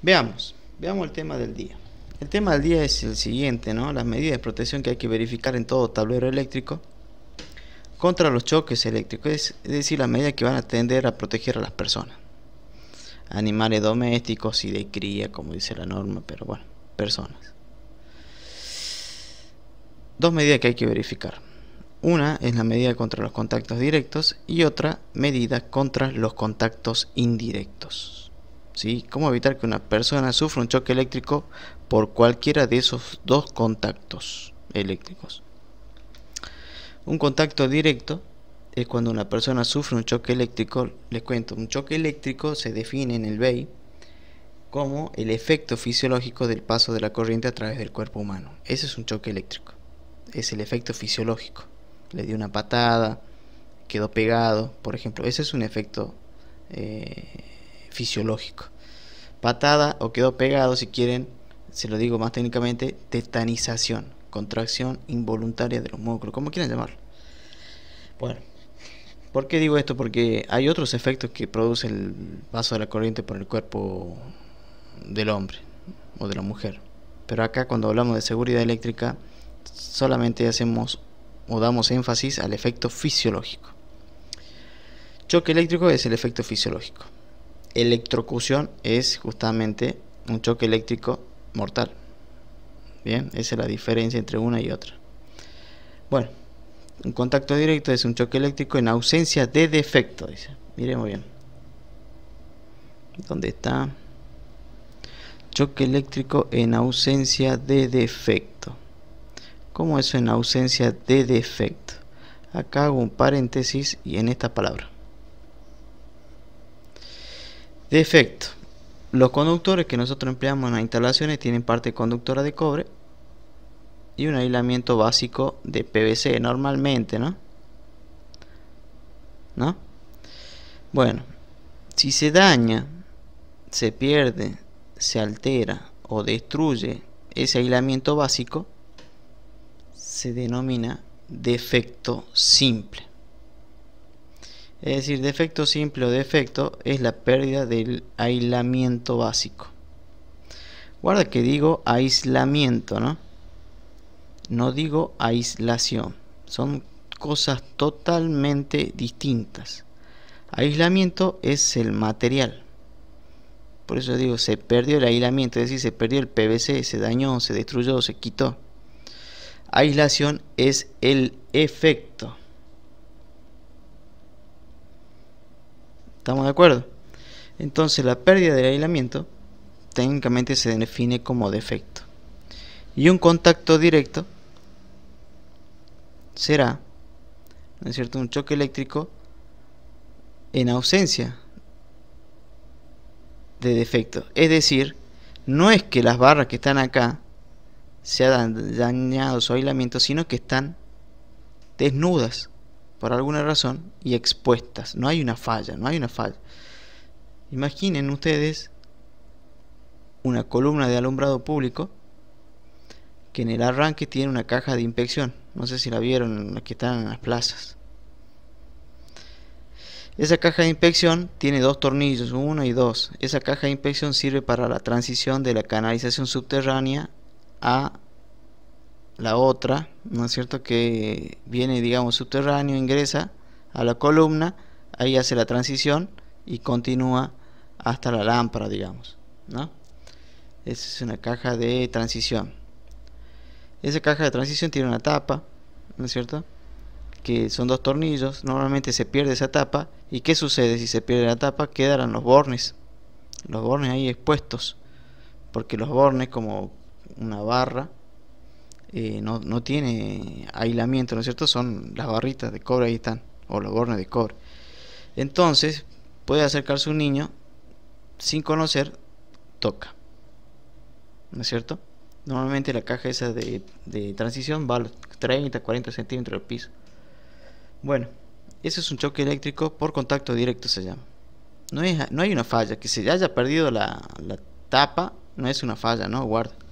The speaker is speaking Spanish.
Veamos, veamos el tema del día. El tema del día es el siguiente, ¿no? Las medidas de protección que hay que verificar en todo tablero eléctrico contra los choques eléctricos, es decir, las medidas que van a tender a proteger a las personas. Animales domésticos y de cría, como dice la norma, pero bueno, personas. Dos medidas que hay que verificar. Una es la medida contra los contactos directos y otra medida contra los contactos indirectos. ¿Cómo evitar que una persona sufra un choque eléctrico por cualquiera de esos dos contactos eléctricos? Un contacto directo es cuando una persona sufre un choque eléctrico. Les cuento, un choque eléctrico se define en el BEI como el efecto fisiológico del paso de la corriente a través del cuerpo humano. Ese es un choque eléctrico. Es el efecto fisiológico. Le di una patada, quedó pegado, por ejemplo. Ese es un efecto eh, fisiológico patada o quedó pegado, si quieren, se lo digo más técnicamente, tetanización, contracción involuntaria de los músculos, como quieran llamarlo. Bueno, ¿por qué digo esto? Porque hay otros efectos que produce el paso de la corriente por el cuerpo del hombre o de la mujer. Pero acá cuando hablamos de seguridad eléctrica, solamente hacemos o damos énfasis al efecto fisiológico. Choque eléctrico es el efecto fisiológico electrocución es justamente un choque eléctrico mortal. Bien, esa es la diferencia entre una y otra. Bueno, un contacto directo es un choque eléctrico en ausencia de defecto, dice. muy bien. ¿Dónde está? Choque eléctrico en ausencia de defecto. ¿Cómo eso en ausencia de defecto? Acá hago un paréntesis y en esta palabra. Defecto. los conductores que nosotros empleamos en las instalaciones tienen parte conductora de cobre y un aislamiento básico de PVC normalmente, ¿no? ¿No? Bueno, si se daña, se pierde, se altera o destruye ese aislamiento básico, se denomina defecto simple. Es decir, defecto simple o defecto es la pérdida del aislamiento básico. Guarda que digo aislamiento, ¿no? No digo aislación. Son cosas totalmente distintas. Aislamiento es el material. Por eso digo, se perdió el aislamiento, es decir, se perdió el PVC, se dañó, se destruyó, se quitó. Aislación es el efecto. ¿Estamos de acuerdo? Entonces la pérdida del aislamiento técnicamente se define como defecto. Y un contacto directo será, es cierto?, un choque eléctrico en ausencia de defecto. Es decir, no es que las barras que están acá se hayan dañado su aislamiento, sino que están desnudas por alguna razón y expuestas. No hay una falla, no hay una falla. Imaginen ustedes una columna de alumbrado público que en el arranque tiene una caja de inspección. No sé si la vieron, las que están en las plazas. Esa caja de inspección tiene dos tornillos, uno y dos. Esa caja de inspección sirve para la transición de la canalización subterránea a la otra, ¿no es cierto?, que viene, digamos, subterráneo, ingresa a la columna, ahí hace la transición y continúa hasta la lámpara, digamos, ¿no? Esa es una caja de transición. Esa caja de transición tiene una tapa, ¿no es cierto? Que son dos tornillos, normalmente se pierde esa tapa. ¿Y qué sucede si se pierde la tapa? Quedarán los bornes, los bornes ahí expuestos, porque los bornes como una barra, eh, no, no, tiene aislamiento, ¿no es cierto? Son las barritas de cobre ahí están, o los bornes de cobre. Entonces, puede acercarse un niño sin conocer, toca. ¿No es cierto? Normalmente la caja esa de, transición va a los 30, 40 centímetros del piso. Bueno, ese es un choque eléctrico por contacto directo se llama. No, no hay una falla, que se haya perdido la, la tapa no es una falla, ¿no? Guarda.